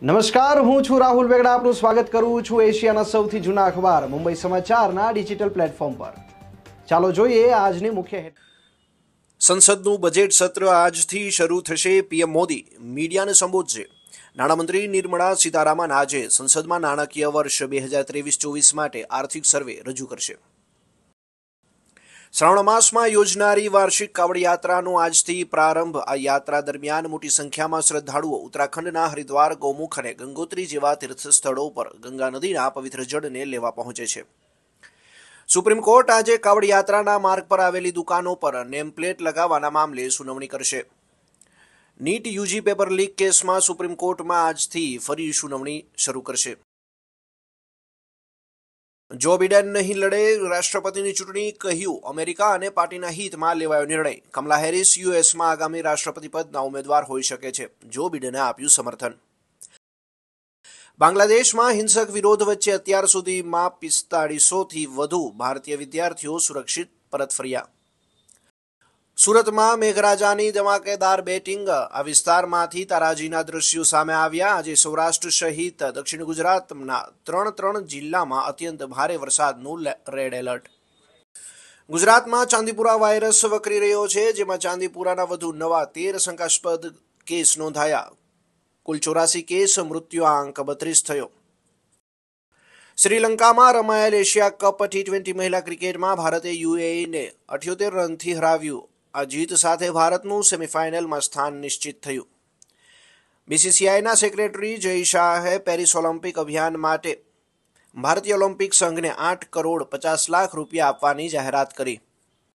નમસ્કાર હું છું રાહુલ વેગડા આપનું સ્વાગત કરું છું એશિયાના સૌથી જૂના અખબાર મુંબઈ સમાચારના ડિજિટલ પ્લેટફોર્મ પર ચાલો જોઈએ આજની મુખ્ય સંસદનું બજેટ સત્ર આજથી શરૂ થશે પીએમ મોદી મીડિયાને સંબોધશે નાણામંત્રી નિર્મળા સીતારામન આજે સંસદમાં નાણાકીય વર્ષ બે હજાર ત્રેવીસ ચોવીસ માટે આર્થિક સર્વે રજૂ કરશે શ્રાવણ માસમાં યોજનારી વાર્ષિક કાવડ યાત્રાનો આજથી પ્રારંભ આ યાત્રા દરમિયાન મોટી સંખ્યામાં શ્રદ્ધાળુઓ ઉત્તરાખંડના હરિદ્વાર ગૌમુખ અને ગંગોત્રી જેવા તીર્થસ્થળો પર ગંગા નદીના પવિત્ર જળને લેવા પહોંચે છે સુપ્રીમ કોર્ટ આજે કાવડ યાત્રાના માર્ગ પર આવેલી દુકાનો પર નેમપ્લેટ લગાવવાના મામલે સુનાવણી કરશે નીટ યુજી પેપર લીક કેસમાં સુપ્રીમ કોર્ટમાં આજથી ફરી સુનાવણી શરૂ કરશે જો બિડેન નહીં લડે રાષ્ટ્રપતિની ચૂંટણી કહ્યું અમેરિકા અને પાર્ટીના હિતમાં લેવાયો નિર્ણય કમલા હેરિસ યુએસમાં આગામી રાષ્ટ્રપતિ પદના ઉમેદવાર હોઈ શકે છે જો બિડેને આપ્યું સમર્થન બાંગ્લાદેશમાં હિંસક વિરોધ વચ્ચે અત્યાર સુધીમાં પિસ્તાળીસોથી વધુ ભારતીય વિદ્યાર્થીઓ સુરક્ષિત પરત ફર્યા સુરતમાં મેઘરાજાની ધમાકેદાર બેટિંગ આ વિસ્તારમાંથી તારાજીના દ્રશ્યો સામે આવ્યા આજે સૌરાષ્ટ્ર સહિત દક્ષિણ ગુજરાતના ત્રણ ત્રણ જિલ્લામાં અત્યંત ભારે વરસાદનું રેડ એલર્ટ ગુજરાતમાં ચાંદીપુરા વાયરસ વકરી રહ્યો છે જેમાં ચાંદીપુરાના વધુ નવા તેર શંકાસ્પદ કેસ નોંધાયા કુલ ચોરાસી કેસ મૃત્યુ આંક બત્રીસ થયો શ્રીલંકામાં રમાયેલ એશિયા કપ ટી ટ્વેન્ટી મહિલા ક્રિકેટમાં ભારતે યુએઈને અઠ્યોતેર રનથી હરાવ્યું આ જીત સાથે ભારતનું સેમિફાઇનલમાં સ્થાન નિશ્ચિત થયું બીસીસીઆઈના સેક્રેટરી જય શાહે પેરિસ ઓલિમ્પિક અભિયાન માટે ભારતીય ઓલિમ્પિક સંઘને આઠ કરોડ પચાસ લાખ રૂપિયા આપવાની જાહેરાત કરી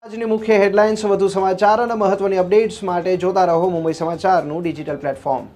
આજની મુખ્ય હેડલાઇન્સ વધુ સમાચાર અને મહત્વની અપડેટ્સ માટે જોતા રહો મુંબઈ સમાચારનું ડિજિટલ પ્લેટફોર્મ